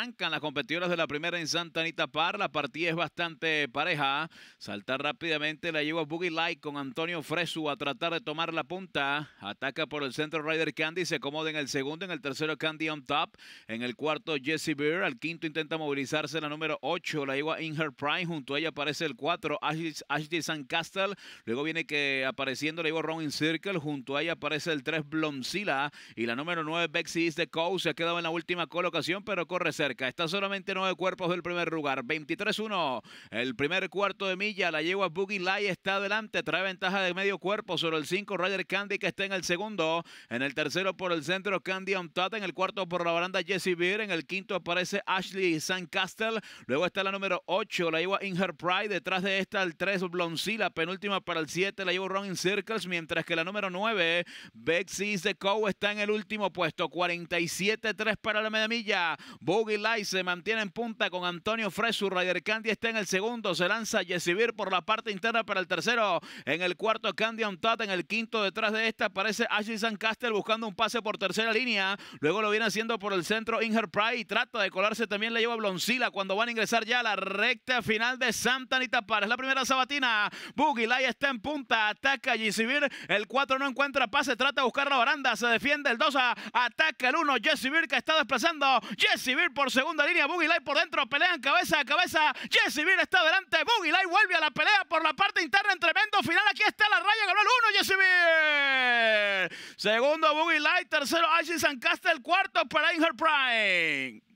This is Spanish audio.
Arrancan las competidoras de la primera en Santa Anita Par. La partida es bastante pareja. Salta rápidamente. La lleva Boogie Light con Antonio Fresu a tratar de tomar la punta. Ataca por el centro Ryder Candy. Se acomoda en el segundo. En el tercero Candy on top. En el cuarto Jesse Beer. Al quinto intenta movilizarse la número 8. La lleva In Prime. Junto a ella aparece el 4. Ashley, San Sandcastle. Luego viene que apareciendo la lleva Ronin Circle. Junto a ella aparece el 3 Blomzilla. Y la número 9 Bexy Is the Coast. Se ha quedado en la última colocación pero corre cerca. Está solamente nueve cuerpos del primer lugar. 23-1. El primer cuarto de milla. La yegua Boogie Lai está adelante. Trae ventaja de medio cuerpo sobre el 5 Roger Candy que está en el segundo. En el tercero por el centro Candy on En el cuarto por la baranda Jesse Beer. En el quinto aparece Ashley Sandcastle. Luego está la número 8. La yegua In Her Pride. Detrás de esta el 3 Bloncilla. penúltima para el 7. La yegua Running Circles. Mientras que la número 9 the Cow está en el último puesto. 47-3 para la media milla. Boogie Lai se mantiene en punta con Antonio Fresu. Ryder Candy está en el segundo. Se lanza Yesivir por la parte interna para el tercero. En el cuarto, Candy Ontata En el quinto, detrás de esta, aparece Ashley Sancaster buscando un pase por tercera línea. Luego lo viene haciendo por el centro Inger Pride. Trata de colarse también. Le lleva Bloncila cuando van a ingresar ya a la recta final de Santa Anita es La primera sabatina. Bugilay está en punta. Ataca Yesivir. El cuatro no encuentra pase. Trata de buscar la baranda. Se defiende el 2. Ataca el 1. Yesivir que está desplazando. Yesivir por segunda línea. Light por dentro. Pelean cabeza a cabeza. Jesse Beer está adelante. delante. Light vuelve a la pelea por la parte interna. En tremendo final. Aquí está la raya. Ganó el 1 Jesse Beer. Segundo Light. Tercero Ashley Sancaster. El cuarto para Prime.